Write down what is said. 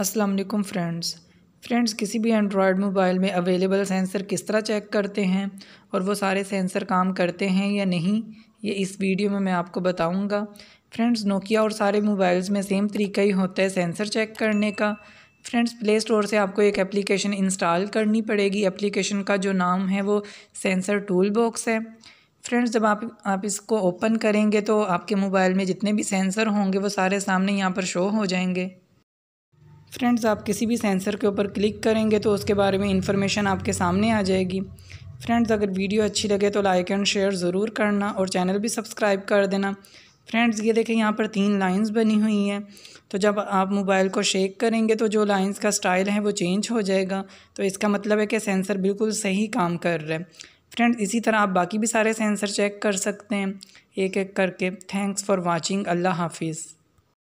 अस्सलाम वालेकुम friends friends किसी भी एंड्रॉयड मोबाइल में अवेलेबल सेंसर किस तरह चेक करते हैं और वो सारे सेंसर काम करते हैं या नहीं ये इस वीडियो में मैं आपको बताऊंगा फ्रेंड्स नोकिया और सारे मोबाइल्स में सेम तरीका ही होता है सेंसर चेक करने का फ्रेंड्स प्ले स्टोर से आपको एक एप्लीकेशन इंस्टॉल करनी पड़ेगी एप्लीकेशन का जो नाम है वो सेंसर टूल बॉक्स है फ्रेंड्स जब आप आप इसको ओपन करेंगे तो आपके मोबाइल में जितने भी सेंसर होंगे वो सारे सामने यहाँ पर शो हो जाएंगे फ्रेंड्स आप किसी भी सेंसर के ऊपर क्लिक करेंगे तो उसके बारे में इन्फॉर्मेशन आपके सामने आ जाएगी फ्रेंड्स अगर वीडियो अच्छी लगे तो लाइक एंड शेयर ज़रूर करना और चैनल भी सब्सक्राइब कर देना फ्रेंड्स ये देखें यहाँ पर तीन लाइंस बनी हुई हैं तो जब आप मोबाइल को शेक करेंगे तो जो लाइंस का स्टाइल है वो चेंज हो जाएगा तो इसका मतलब है कि सेंसर बिल्कुल सही काम कर रहा है फ्रेंड्स इसी तरह आप बाकी भी सारे सेंसर चेक कर सकते हैं एक एक करके थैंक्स फॉर वॉचिंग अल्लाह हाफिज़